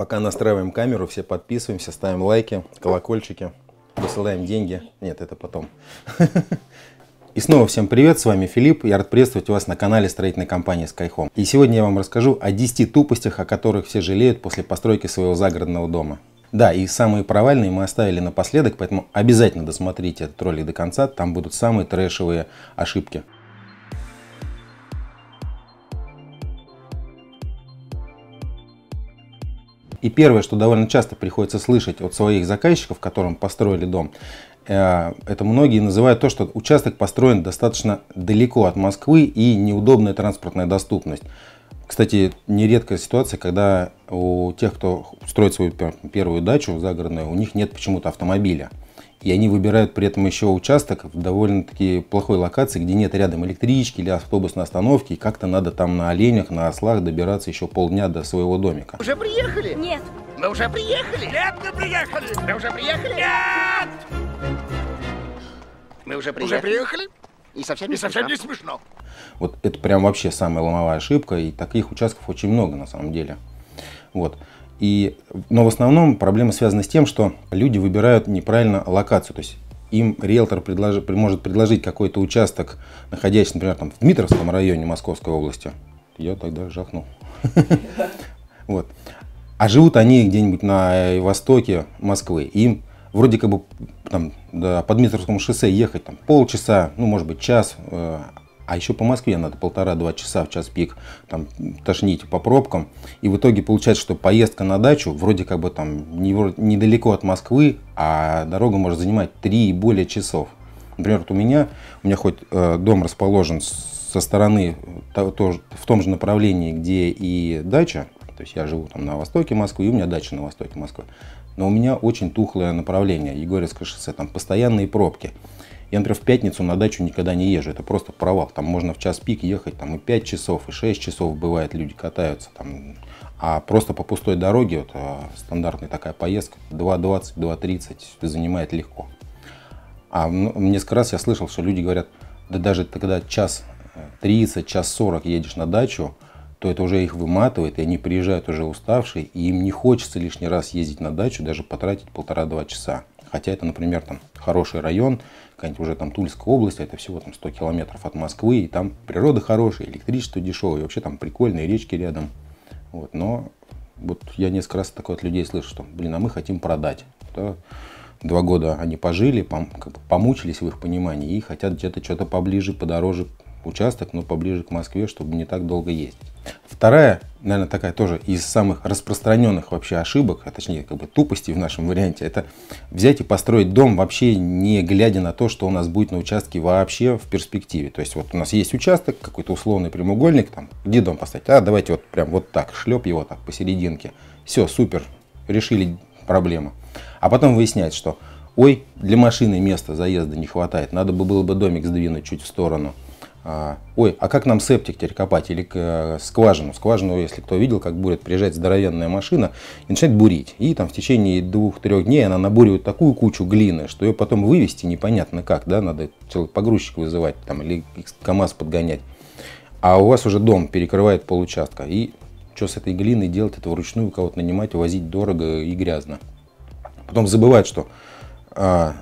Пока настраиваем камеру, все подписываемся, ставим лайки, колокольчики, высылаем деньги. Нет, это потом. И снова всем привет, с вами Филипп, я рад приветствовать вас на канале строительной компании Skyhome. И сегодня я вам расскажу о 10 тупостях, о которых все жалеют после постройки своего загородного дома. Да, и самые провальные мы оставили напоследок, поэтому обязательно досмотрите этот ролик до конца, там будут самые трэшевые ошибки. И первое, что довольно часто приходится слышать от своих заказчиков, которым построили дом, э, это многие называют то, что участок построен достаточно далеко от Москвы и неудобная транспортная доступность. Кстати, нередкая ситуация, когда у тех, кто строит свою первую дачу загородную, у них нет почему-то автомобиля. И они выбирают при этом еще участок в довольно-таки плохой локации, где нет рядом электрички или автобусной остановки. И как-то надо там на оленях, на ослах добираться еще полдня до своего домика. Уже приехали? Нет. Мы уже приехали? Нет, мы приехали! Мы уже приехали? Нет! Мы уже приехали? Уже приехали? И совсем не, и совсем не смешно. Вот это прям вообще самая ломовая ошибка, и таких участков очень много на самом деле. Вот. И, но в основном проблема связана с тем, что люди выбирают неправильно локацию. То есть им риэлтор предложи, может предложить какой-то участок, находящийся, например, там, в Дмитровском районе Московской области. Я тогда жахнул. Вот. А живут они где-нибудь на э, востоке Москвы. Им вроде как бы там, да, по Дмитровскому шоссе ехать там, полчаса, ну, может быть, час, э, а еще по Москве надо полтора-два часа в час пик, там тошнить по пробкам. И в итоге получается, что поездка на дачу вроде как бы там не, недалеко от Москвы, а дорога может занимать три и более часов. Например, вот у меня, у меня хоть э, дом расположен со стороны то, то, в том же направлении, где и дача, то есть я живу там на востоке Москвы, и у меня дача на востоке Москвы. Но у меня очень тухлое направление, Егорьевское шоссе, там постоянные пробки. Я, например, в пятницу на дачу никогда не езжу, это просто провал. Там можно в час пик ехать, там и 5 часов, и 6 часов бывает, люди катаются. Там. А просто по пустой дороге, вот э, стандартная такая поездка, 2.20, 2.30 занимает легко. А ну, несколько раз я слышал, что люди говорят, да даже тогда час 30, э, час 40 едешь на дачу, то это уже их выматывает, и они приезжают уже уставшие, и им не хочется лишний раз ездить на дачу, даже потратить полтора-два часа. Хотя это, например, там хороший район, какая-нибудь уже там Тульская область, это всего там 100 километров от Москвы, и там природа хорошая, электричество дешевое, и вообще там прикольные речки рядом. Вот, но вот я несколько раз такое от людей слышу, что, блин, а мы хотим продать. Да? Два года они пожили, пом- помучились в их понимании и хотят где-то что-то поближе, подороже участок, но поближе к Москве, чтобы не так долго ездить. Вторая, наверное, такая тоже из самых распространенных вообще ошибок, а точнее как бы тупостей в нашем варианте, это взять и построить дом вообще не глядя на то, что у нас будет на участке вообще в перспективе. То есть вот у нас есть участок, какой-то условный прямоугольник, там, где дом поставить? А, давайте вот прям вот так, шлеп его так посерединке. Все, супер, решили проблему. А потом выяснять, что ой, для машины места заезда не хватает, надо бы было бы домик сдвинуть чуть в сторону – а, ой, а как нам септик теперь копать или э, скважину? Скважину, если кто видел, как будет приезжать здоровенная машина и начинает бурить. И там в течение двух-трех дней она набуривает такую кучу глины, что ее потом вывести непонятно как, да, надо погрузчик вызывать там или КАМАЗ подгонять. А у вас уже дом перекрывает получастка. И что с этой глиной делать? Это вручную кого-то нанимать, увозить дорого и грязно. Потом забывают, что а,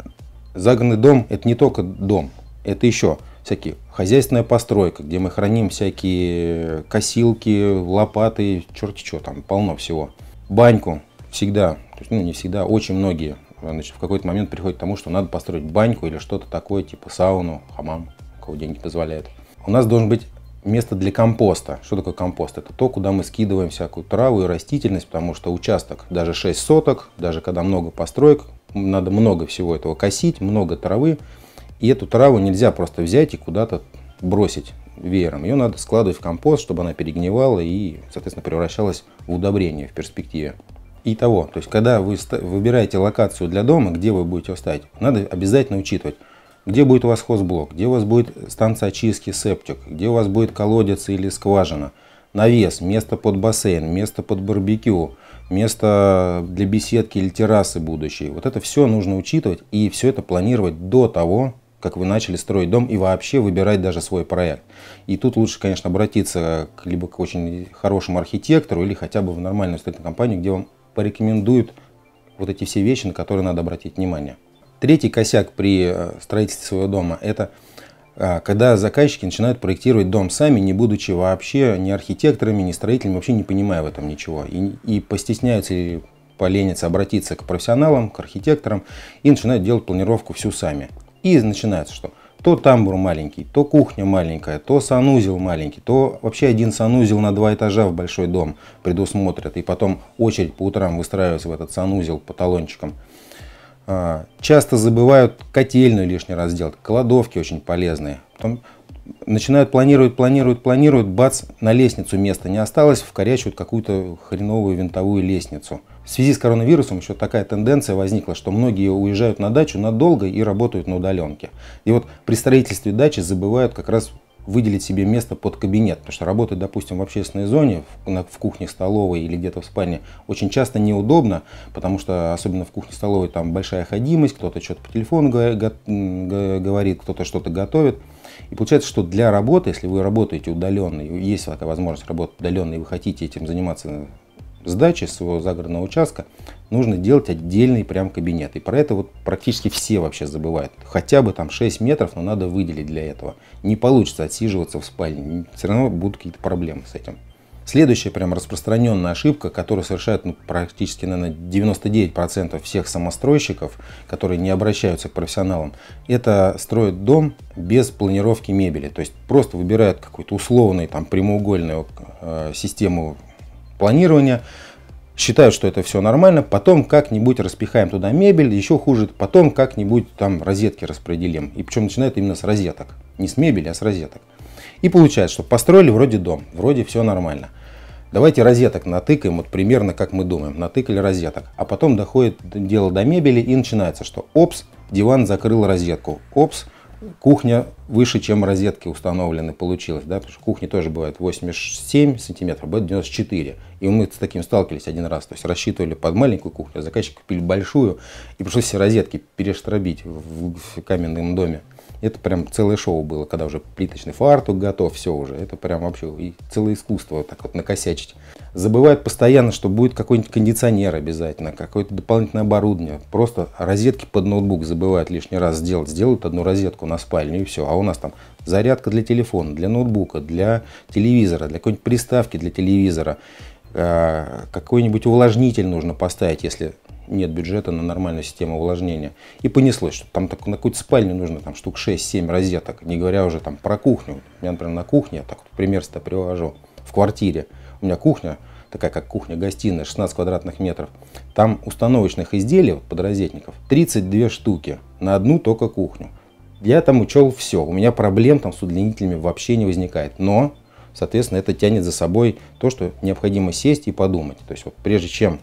загнанный дом это не только дом, это еще всякие хозяйственная постройка, где мы храним всякие косилки, лопаты, черти что там, полно всего. Баньку всегда, то есть, ну не всегда, очень многие значит, в какой-то момент приходят к тому, что надо построить баньку или что-то такое, типа сауну, хамам, у кого деньги позволяют. У нас должен быть место для компоста. Что такое компост? Это то, куда мы скидываем всякую траву и растительность, потому что участок даже 6 соток, даже когда много построек, надо много всего этого косить, много травы, и эту траву нельзя просто взять и куда-то бросить веером. Ее надо складывать в компост, чтобы она перегнивала и, соответственно, превращалась в удобрение в перспективе. И того, то есть, когда вы выбираете локацию для дома, где вы будете ставить, надо обязательно учитывать, где будет у вас хозблок, где у вас будет станция очистки септик, где у вас будет колодец или скважина, навес, место под бассейн, место под барбекю, место для беседки или террасы будущей. Вот это все нужно учитывать и все это планировать до того, как вы начали строить дом и вообще выбирать даже свой проект. И тут лучше, конечно, обратиться к, либо к очень хорошему архитектору, или хотя бы в нормальную строительную компанию, где вам порекомендуют вот эти все вещи, на которые надо обратить внимание. Третий косяк при э, строительстве своего дома – это э, когда заказчики начинают проектировать дом сами, не будучи вообще ни архитекторами, ни строителями, вообще не понимая в этом ничего. И, и постесняются или поленятся обратиться к профессионалам, к архитекторам и начинают делать планировку всю сами. И начинается что? То тамбур маленький, то кухня маленькая, то санузел маленький, то вообще один санузел на два этажа в большой дом предусмотрят. И потом очередь по утрам выстраивается в этот санузел по талончикам. А, часто забывают котельную лишний раз сделать, кладовки очень полезные. Потом начинают планировать, планируют, планируют, бац, на лестницу места не осталось, вкорячивают какую-то хреновую винтовую лестницу. В связи с коронавирусом еще такая тенденция возникла, что многие уезжают на дачу надолго и работают на удаленке. И вот при строительстве дачи забывают как раз выделить себе место под кабинет, потому что работать, допустим, в общественной зоне, в, на, в кухне, столовой или где-то в спальне очень часто неудобно, потому что, особенно в кухне, столовой, там большая ходимость, кто-то что-то по телефону говорит, кто-то что-то готовит. И получается, что для работы, если вы работаете удаленно, есть такая возможность работать удаленно, и вы хотите этим заниматься с дачи, своего загородного участка, нужно делать отдельный прям кабинет. И про это вот практически все вообще забывают. Хотя бы там 6 метров, но надо выделить для этого. Не получится отсиживаться в спальне, все равно будут какие-то проблемы с этим. Следующая прям распространенная ошибка, которую совершают ну, практически, наверное, 99% всех самостройщиков, которые не обращаются к профессионалам, это строят дом без планировки мебели. То есть просто выбирают какую-то условную там прямоугольную э, систему планирования, считают, что это все нормально, потом как-нибудь распихаем туда мебель, еще хуже, потом как-нибудь там розетки распределим. И причем начинают именно с розеток, не с мебели, а с розеток. И получается, что построили вроде дом, вроде все нормально. Давайте розеток натыкаем, вот примерно как мы думаем, натыкали розеток. А потом доходит дело до мебели и начинается, что опс, диван закрыл розетку, опс, кухня выше, чем розетки установлены получилось, да, потому что кухня тоже бывает 87 сантиметров, бывает 94. И мы с таким сталкивались один раз, то есть рассчитывали под маленькую кухню, а заказчик купили большую, и пришлось все розетки перештробить в каменном доме. Это прям целое шоу было, когда уже плиточный фартук готов, все уже. Это прям вообще и целое искусство вот так вот накосячить. Забывают постоянно, что будет какой-нибудь кондиционер обязательно, какое-то дополнительное оборудование. Просто розетки под ноутбук забывают лишний раз сделать. Сделают одну розетку на спальню и все. А у нас там зарядка для телефона, для ноутбука, для телевизора, для какой-нибудь приставки для телевизора. А, какой-нибудь увлажнитель нужно поставить, если нет бюджета на нормальную систему увлажнения. И понеслось, что там так, на какую-то спальню нужно там штук 6-7 розеток, не говоря уже там про кухню. У меня, например, на кухне, я так пример всегда привожу, в квартире. У меня кухня, такая как кухня-гостиная, 16 квадратных метров. Там установочных изделий, вот, подрозетников, 32 штуки на одну только кухню. Я там учел все, у меня проблем там с удлинителями вообще не возникает. Но, соответственно, это тянет за собой то, что необходимо сесть и подумать. То есть вот прежде чем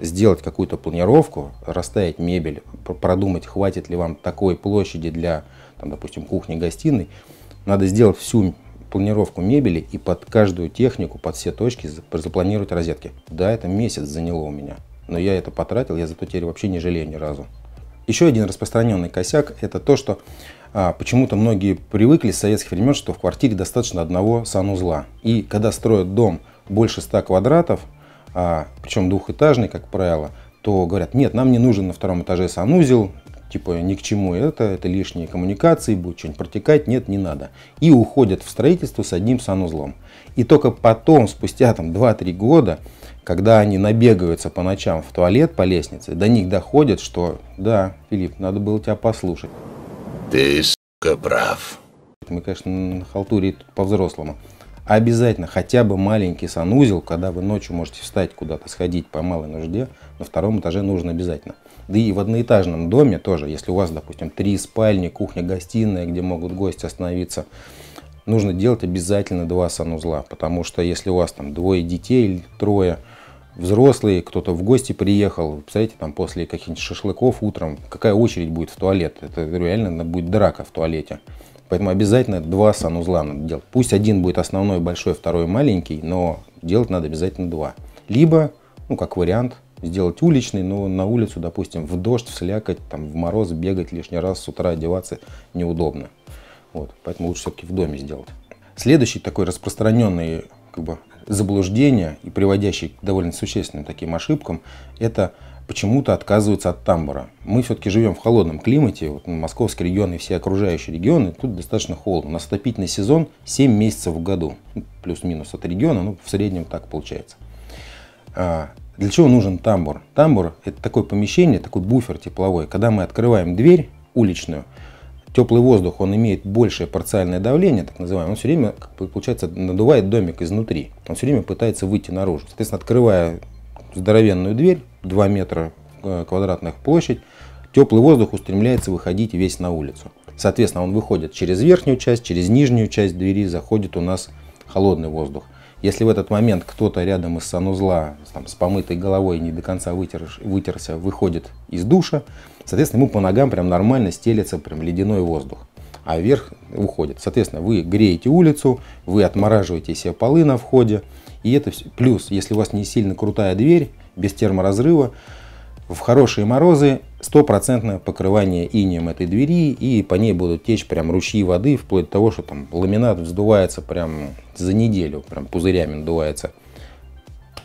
сделать какую-то планировку, расставить мебель, продумать, хватит ли вам такой площади для, там, допустим, кухни-гостиной. Надо сделать всю планировку мебели и под каждую технику, под все точки запланировать розетки. Да, это месяц заняло у меня, но я это потратил, я зато теперь вообще не жалею ни разу. Еще один распространенный косяк – это то, что а, почему-то многие привыкли с советских времен, что в квартире достаточно одного санузла. И когда строят дом больше 100 квадратов, а, причем двухэтажный, как правило, то говорят, нет, нам не нужен на втором этаже санузел, типа ни к чему это, это лишние коммуникации, будет что-нибудь протекать, нет, не надо. И уходят в строительство с одним санузлом. И только потом, спустя там 2-3 года, когда они набегаются по ночам в туалет по лестнице, до них доходит, что да, Филипп, надо было тебя послушать. Ты, сука, прав. Мы, конечно, на халтуре по-взрослому обязательно хотя бы маленький санузел, когда вы ночью можете встать куда-то, сходить по малой нужде, на втором этаже нужно обязательно. Да и в одноэтажном доме тоже, если у вас, допустим, три спальни, кухня, гостиная, где могут гости остановиться, нужно делать обязательно два санузла, потому что если у вас там двое детей или трое, взрослые, кто-то в гости приехал, представляете, там после каких-нибудь шашлыков утром, какая очередь будет в туалет, это реально будет драка в туалете. Поэтому обязательно два санузла надо делать. Пусть один будет основной большой, второй маленький, но делать надо обязательно два. Либо, ну как вариант, сделать уличный, но на улицу, допустим, в дождь, в слякоть, там, в мороз бегать лишний раз, с утра одеваться неудобно. Вот, поэтому лучше все-таки в доме сделать. Следующий такой распространенный как бы, заблуждение и приводящий к довольно существенным таким ошибкам, это почему-то отказываются от тамбура. Мы все-таки живем в холодном климате, вот московский регион и все окружающие регионы, тут достаточно холодно. У нас отопительный сезон 7 месяцев в году, ну, плюс-минус от региона, ну в среднем так получается. А, для чего нужен тамбур? Тамбур – это такое помещение, такой буфер тепловой. Когда мы открываем дверь уличную, теплый воздух, он имеет большее парциальное давление, так называемое, он все время, получается, надувает домик изнутри. Он все время пытается выйти наружу. Соответственно, открывая здоровенную дверь, 2 метра э, квадратных площадь, теплый воздух устремляется выходить весь на улицу. Соответственно, он выходит через верхнюю часть, через нижнюю часть двери, заходит у нас холодный воздух. Если в этот момент кто-то рядом из санузла там, с помытой головой не до конца вытер, вытерся, выходит из душа, соответственно, ему по ногам прям нормально стелется прям ледяной воздух, а вверх уходит. Соответственно, вы греете улицу, вы отмораживаете себе полы на входе, и это все. Плюс, если у вас не сильно крутая дверь, без терморазрыва, в хорошие морозы стопроцентное покрывание инием этой двери, и по ней будут течь прям ручьи воды, вплоть до того, что там ламинат вздувается прям за неделю, прям пузырями надувается.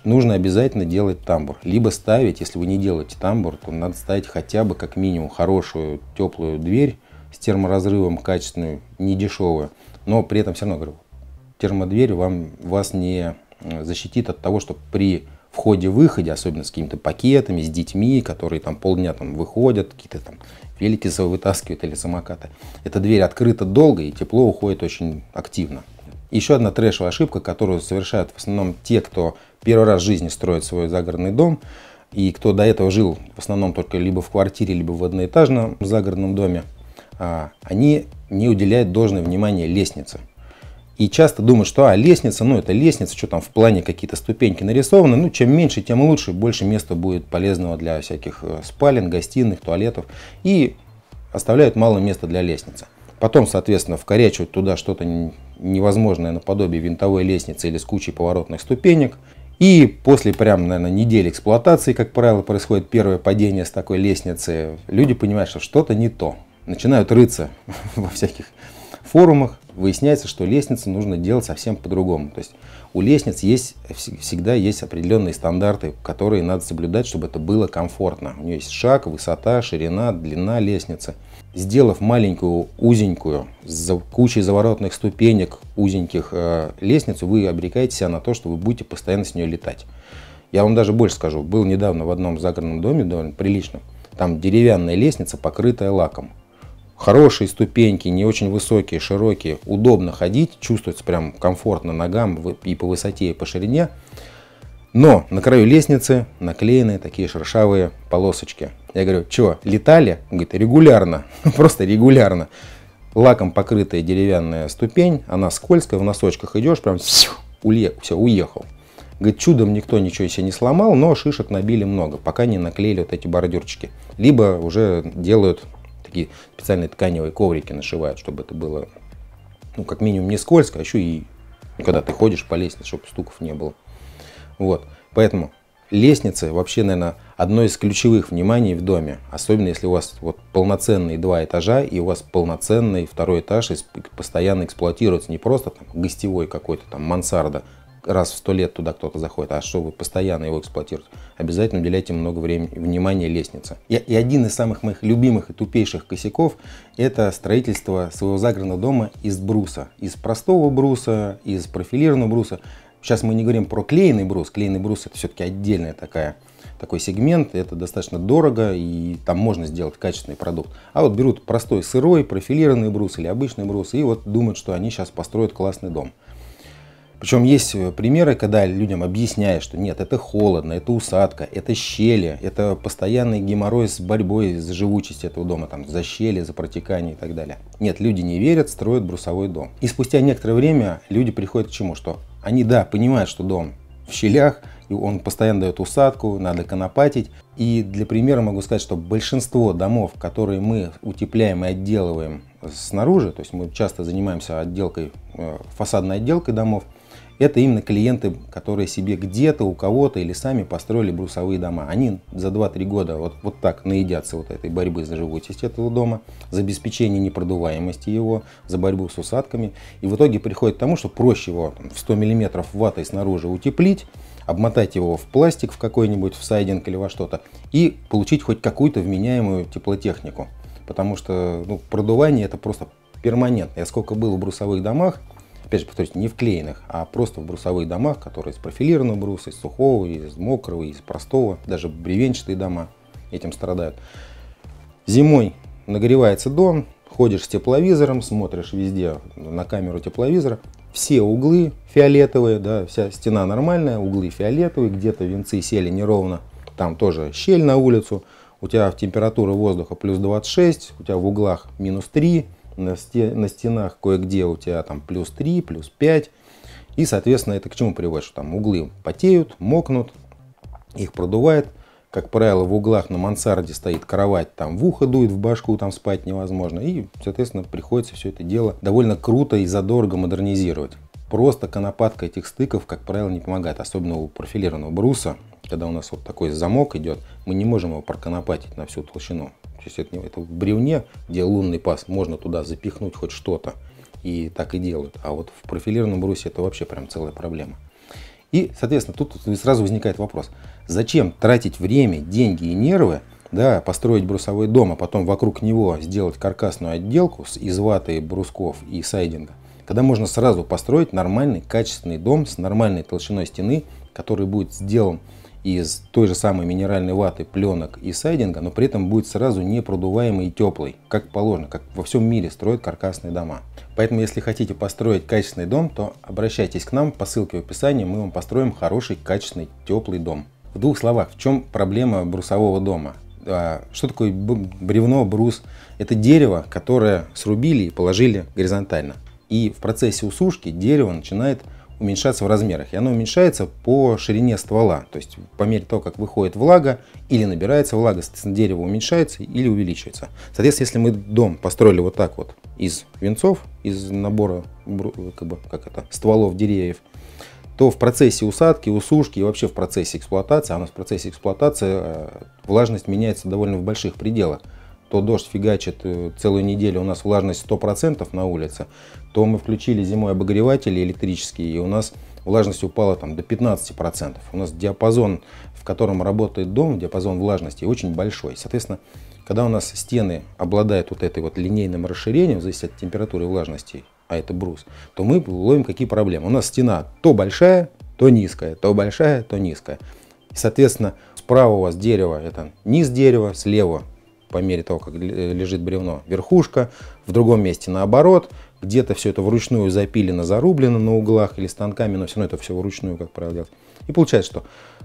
Нужно обязательно делать тамбур. Либо ставить, если вы не делаете тамбур, то надо ставить хотя бы как минимум хорошую теплую дверь с терморазрывом, качественную, недешевую. Но при этом все равно, говорю, термодверь вам, вас не э, защитит от того, что при в ходе-выходе, особенно с какими-то пакетами, с детьми, которые там полдня там выходят, какие-то там велики вытаскивают или самокаты. Эта дверь открыта долго и тепло уходит очень активно. Еще одна трэшевая ошибка, которую совершают в основном те, кто первый раз в жизни строит свой загородный дом, и кто до этого жил в основном только либо в квартире, либо в одноэтажном загородном доме, а, они не уделяют должное внимание лестнице и часто думают, что а, лестница, ну это лестница, что там в плане какие-то ступеньки нарисованы, ну чем меньше, тем лучше, больше места будет полезного для всяких э, спален, гостиных, туалетов, и оставляют мало места для лестницы. Потом, соответственно, вкорячивают туда что-то невозможное наподобие винтовой лестницы или с кучей поворотных ступенек. И после прям, наверное, недели эксплуатации, как правило, происходит первое падение с такой лестницы. Люди понимают, что что-то не то. Начинают рыться во всяких форумах, выясняется, что лестницы нужно делать совсем по-другому. То есть у лестниц есть, всегда есть определенные стандарты, которые надо соблюдать, чтобы это было комфортно. У нее есть шаг, высота, ширина, длина лестницы. Сделав маленькую, узенькую, с кучей заворотных ступенек, узеньких э, лестницу, вы обрекаете себя на то, что вы будете постоянно с нее летать. Я вам даже больше скажу. Был недавно в одном загородном доме, довольно приличном, там деревянная лестница, покрытая лаком. Хорошие ступеньки, не очень высокие, широкие, удобно ходить, чувствуется прям комфортно ногам и по высоте, и по ширине. Но на краю лестницы наклеены такие шершавые полосочки. Я говорю, что, летали? Он говорит, регулярно, просто регулярно. Лаком покрытая деревянная ступень, она скользкая, в носочках идешь, прям уле, все, уехал. Говорит, чудом никто ничего себе не сломал, но шишек набили много, пока не наклеили вот эти бордюрчики. Либо уже делают такие специальные тканевые коврики нашивают, чтобы это было, ну, как минимум не скользко, а еще и когда ты ходишь по лестнице, чтобы стуков не было. Вот, поэтому лестницы вообще, наверное, одно из ключевых вниманий в доме. Особенно если у вас вот полноценные два этажа и у вас полноценный второй этаж постоянно эксплуатируется не просто там гостевой какой-то там мансарда, раз в сто лет туда кто-то заходит, а что вы постоянно его эксплуатируете, обязательно уделяйте много времени, внимания лестнице. И, и один из самых моих любимых и тупейших косяков – это строительство своего загородного дома из бруса. Из простого бруса, из профилированного бруса. Сейчас мы не говорим про клееный брус. Клееный брус – это все-таки отдельная такая такой сегмент, это достаточно дорого и там можно сделать качественный продукт. А вот берут простой сырой, профилированный брус или обычный брус и вот думают, что они сейчас построят классный дом. Причем есть э, примеры, когда людям объясняют, что нет, это холодно, это усадка, это щели, это постоянный геморрой с борьбой за живучесть этого дома, там, за щели, за протекание и так далее. Нет, люди не верят, строят брусовой дом. И спустя некоторое время люди приходят к чему? Что они, да, понимают, что дом в щелях, и он постоянно дает усадку, надо конопатить. И для примера могу сказать, что большинство домов, которые мы утепляем и отделываем снаружи, то есть мы часто занимаемся отделкой, э, фасадной отделкой домов, это именно клиенты, которые себе где-то у кого-то или сами построили брусовые дома. Они за 2-3 года вот, вот так наедятся вот этой борьбы за живучесть этого дома, за обеспечение непродуваемости его, за борьбу с усадками. И в итоге приходит к тому, что проще его там, в 100 мм ватой снаружи утеплить, обмотать его в пластик в какой-нибудь, в сайдинг или во что-то, и получить хоть какую-то вменяемую теплотехнику. Потому что ну, продувание это просто перманентно. Я сколько был в брусовых домах, опять же, повторюсь, не вклеенных, а просто в брусовых домах, которые из профилированного бруса, из сухого, из мокрого, из простого, даже бревенчатые дома этим страдают. Зимой нагревается дом, ходишь с тепловизором, смотришь везде на камеру тепловизора, все углы фиолетовые, да, вся стена нормальная, углы фиолетовые, где-то венцы сели неровно, там тоже щель на улицу, у тебя температура воздуха плюс 26, у тебя в углах минус 3, на, сте, на стенах кое-где у тебя там плюс 3, плюс 5. И, соответственно, это к чему приводит, что там углы потеют, мокнут, их продувает. Как правило, в углах на мансарде стоит кровать, там в ухо дует, в башку там спать невозможно. И, соответственно, приходится все это дело довольно круто и задорого модернизировать. Просто конопатка этих стыков, как правило, не помогает, особенно у профилированного бруса когда у нас вот такой замок идет, мы не можем его проконопатить на всю толщину. То есть это, это в бревне, где лунный паз, можно туда запихнуть хоть что-то. И так и делают. А вот в профилированном брусе это вообще прям целая проблема. И, соответственно, тут сразу возникает вопрос. Зачем тратить время, деньги и нервы, да, построить брусовой дом, а потом вокруг него сделать каркасную отделку из ваты, брусков и сайдинга, когда можно сразу построить нормальный, качественный дом с нормальной толщиной стены, который будет сделан из той же самой минеральной ваты, пленок и сайдинга, но при этом будет сразу непродуваемый и теплый, как положено, как во всем мире строят каркасные дома. Поэтому, если хотите построить качественный дом, то обращайтесь к нам по ссылке в описании, мы вам построим хороший, качественный, теплый дом. В двух словах, в чем проблема брусового дома? А, что такое бревно, брус? Это дерево, которое срубили и положили горизонтально. И в процессе усушки дерево начинает уменьшаться в размерах. И оно уменьшается по ширине ствола. То есть по мере того, как выходит влага или набирается влага, дерево уменьшается или увеличивается. Соответственно, если мы дом построили вот так вот из венцов, из набора как бы, как это, стволов деревьев, то в процессе усадки, усушки и вообще в процессе эксплуатации, а у нас в процессе эксплуатации э, влажность меняется довольно в больших пределах то дождь фигачит э, целую неделю, у нас влажность 100% на улице, то мы включили зимой обогреватели электрические, и у нас влажность упала там до 15%. У нас диапазон, в котором работает дом, диапазон влажности очень большой. Соответственно, когда у нас стены обладают вот этой вот линейным расширением, в зависимости от температуры и влажности, а это брус, то мы ловим какие проблемы. У нас стена то большая, то низкая, то большая, то низкая. соответственно, справа у вас дерево, это низ дерева, слева по мере того, как лежит бревно, верхушка, в другом месте наоборот, где-то все это вручную запилено, зарублено на углах или станками, но все равно это все вручную, как правило, делать. И получается, что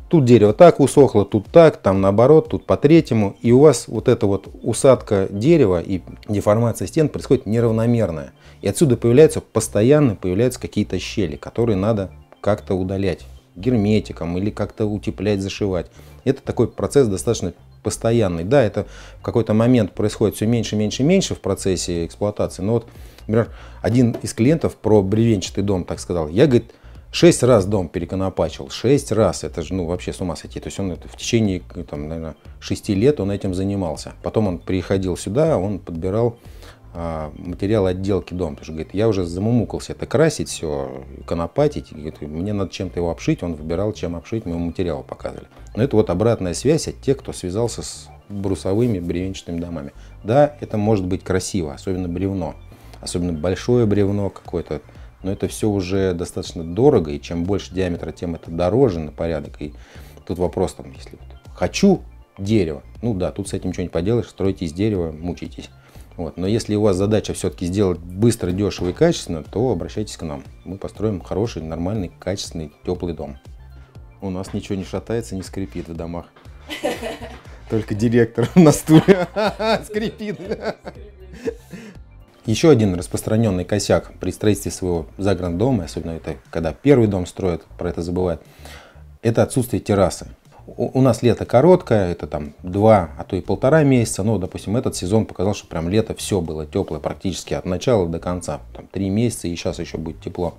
тут дерево так усохло, тут так, там наоборот, тут по-третьему, и у вас вот эта вот усадка дерева и деформация стен происходит неравномерная. И отсюда появляются, постоянно появляются какие-то щели, которые надо как-то удалять герметиком или как-то утеплять, зашивать. Это такой процесс достаточно постоянный. Да, это в какой-то момент происходит все меньше, меньше, меньше в процессе эксплуатации. Но вот, например, один из клиентов про бревенчатый дом так сказал. Я, говорит, шесть раз дом переконопачил. Шесть раз. Это же, ну, вообще с ума сойти. То есть он это в течение, там, наверное, шести лет он этим занимался. Потом он приходил сюда, он подбирал а, материал отделки дома, потому что, говорит, я уже замумукался это красить все, конопатить, говорит, мне надо чем-то его обшить, он выбирал, чем обшить, мы ему материал показывали. Но это вот обратная связь от тех, кто связался с брусовыми бревенчатыми домами. Да, это может быть красиво, особенно бревно, особенно большое бревно какое-то, но это все уже достаточно дорого, и чем больше диаметра, тем это дороже на порядок. И тут вопрос, там, если вот хочу дерево, ну да, тут с этим что-нибудь поделаешь, стройте из дерева, мучитесь. Вот. Но если у вас задача все-таки сделать быстро, дешево и качественно, то обращайтесь к нам. Мы построим хороший, нормальный, качественный, теплый дом. У нас ничего не шатается, не скрипит в домах. Только директор на стуле скрипит. Еще один распространенный косяк при строительстве своего заграндома, особенно это когда первый дом строят, про это забывают, это отсутствие террасы у нас лето короткое, это там два, а то и полтора месяца. Но, допустим, этот сезон показал, что прям лето все было теплое практически от начала до конца. Там три месяца, и сейчас еще будет тепло.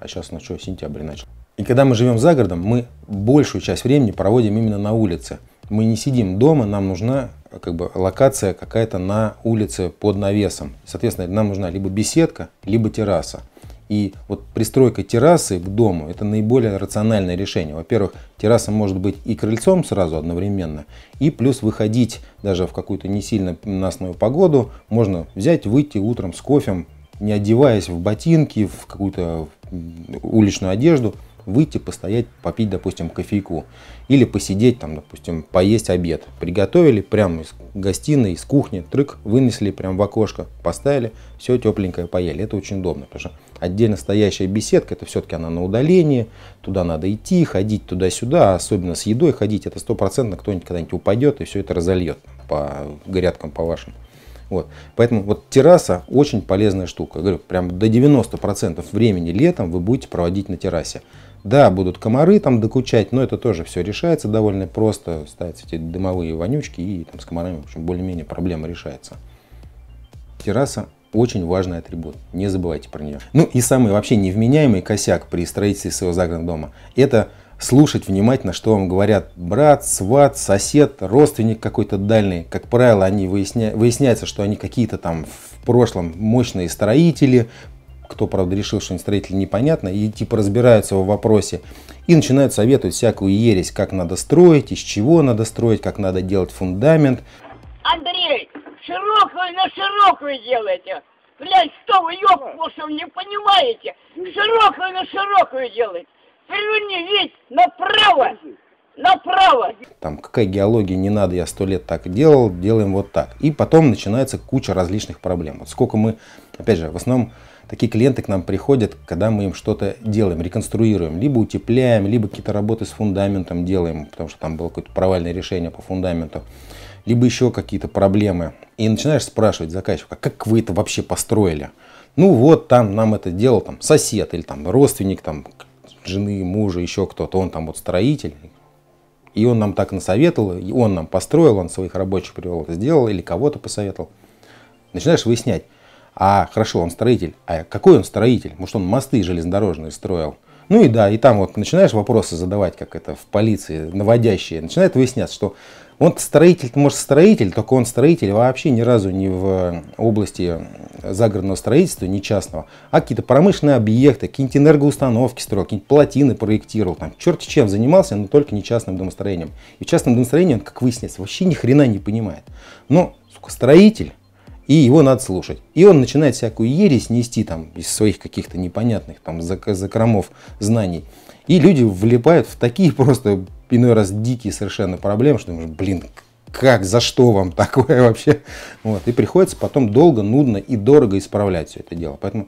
А сейчас, ну что, сентябрь начал. И когда мы живем за городом, мы большую часть времени проводим именно на улице. Мы не сидим дома, нам нужна как бы локация какая-то на улице под навесом. Соответственно, нам нужна либо беседка, либо терраса. И вот пристройка террасы к дому – это наиболее рациональное решение. Во-первых, терраса может быть и крыльцом сразу одновременно, и плюс выходить даже в какую-то не сильно ненастную погоду. Можно взять, выйти утром с кофем, не одеваясь в ботинки, в какую-то уличную одежду, выйти, постоять, попить, допустим, кофейку. Или посидеть там, допустим, поесть обед. Приготовили прямо из гостиной, из кухни, трык, вынесли прямо в окошко, поставили, все тепленькое поели. Это очень удобно, потому что отдельно стоящая беседка, это все-таки она на удалении, туда надо идти, ходить туда-сюда, особенно с едой ходить, это стопроцентно кто-нибудь когда-нибудь упадет и все это разольет по грядкам, по вашим. Вот. Поэтому вот терраса очень полезная штука. Я говорю, прям до 90% времени летом вы будете проводить на террасе. Да, будут комары там докучать, но это тоже все решается довольно просто. Ставятся эти дымовые вонючки и там с комарами, в общем, более-менее проблема решается. Терраса очень важный атрибут, не забывайте про нее. Ну и самый вообще невменяемый косяк при строительстве своего загородного дома – это слушать внимательно, что вам говорят брат, сват, сосед, родственник какой-то дальний. Как правило, они выясня... выясняется, что они какие-то там в прошлом мощные строители, кто, правда, решил, что они строители, непонятно, и типа разбираются в вопросе. И начинают советовать всякую ересь, как надо строить, из чего надо строить, как надо делать фундамент. Андрей, Широкую на широкую делаете. Блядь, что вы, ёб, что не понимаете? Широкую на широкую делаете. Переверни весь направо. Направо. Там какая геология, не надо, я сто лет так делал, делаем вот так. И потом начинается куча различных проблем. Вот сколько мы, опять же, в основном такие клиенты к нам приходят, когда мы им что-то делаем, реконструируем, либо утепляем, либо какие-то работы с фундаментом делаем, потому что там было какое-то провальное решение по фундаменту либо еще какие-то проблемы. И начинаешь спрашивать заказчика, как вы это вообще построили? Ну вот там нам это делал там сосед или там родственник там жены, мужа, еще кто-то, он там вот строитель, и он нам так насоветовал, и он нам построил, он своих рабочих привел, сделал или кого-то посоветовал. Начинаешь выяснять, а хорошо, он строитель, а какой он строитель? Может, он мосты железнодорожные строил? Ну и да, и там вот начинаешь вопросы задавать, как это в полиции, наводящие, начинает выясняться, что он строитель, может строитель, только он строитель вообще ни разу не в области загородного строительства, не частного, а какие-то промышленные объекты, какие-нибудь энергоустановки строил, какие-нибудь плотины проектировал, там черт чем занимался, но только не частным домостроением. И частным домостроением он, как выяснится, вообще ни хрена не понимает. Но, сука, строитель и его надо слушать. И он начинает всякую ересь нести там из своих каких-то непонятных там закромов знаний. И люди влипают в такие просто иной раз дикие совершенно проблемы, что думаешь, блин, как, за что вам такое вообще? Вот. И приходится потом долго, нудно и дорого исправлять все это дело. Поэтому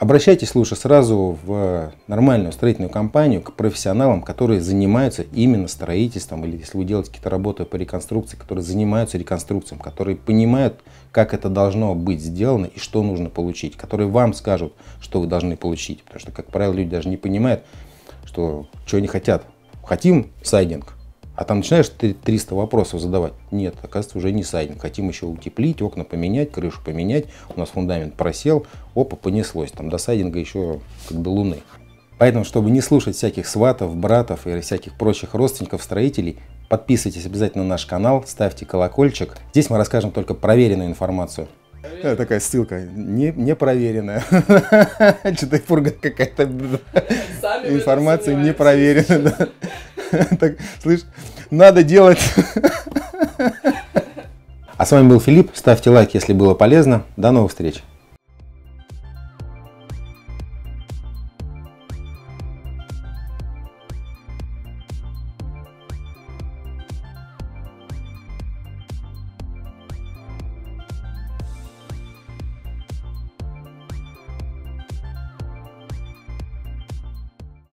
Обращайтесь лучше сразу в нормальную строительную компанию, к профессионалам, которые занимаются именно строительством, или если вы делаете какие-то работы по реконструкции, которые занимаются реконструкцией, которые понимают, как это должно быть сделано и что нужно получить, которые вам скажут, что вы должны получить. Потому что, как правило, люди даже не понимают, что, чего они хотят. Хотим сайдинг, а там начинаешь 300 вопросов задавать. Нет, оказывается, уже не сайдинг. Хотим еще утеплить, окна поменять, крышу поменять. У нас фундамент просел, опа, понеслось. Там до сайдинга еще как до луны. Поэтому, чтобы не слушать всяких сватов, братов и всяких прочих родственников строителей, подписывайтесь обязательно на наш канал, ставьте колокольчик. Здесь мы расскажем только проверенную информацию. Да, такая ссылка не, не проверенная. Что-то какая-то информация не проверенная. Так, слышь, надо делать. А с вами был Филипп. Ставьте лайк, если было полезно. До новых встреч.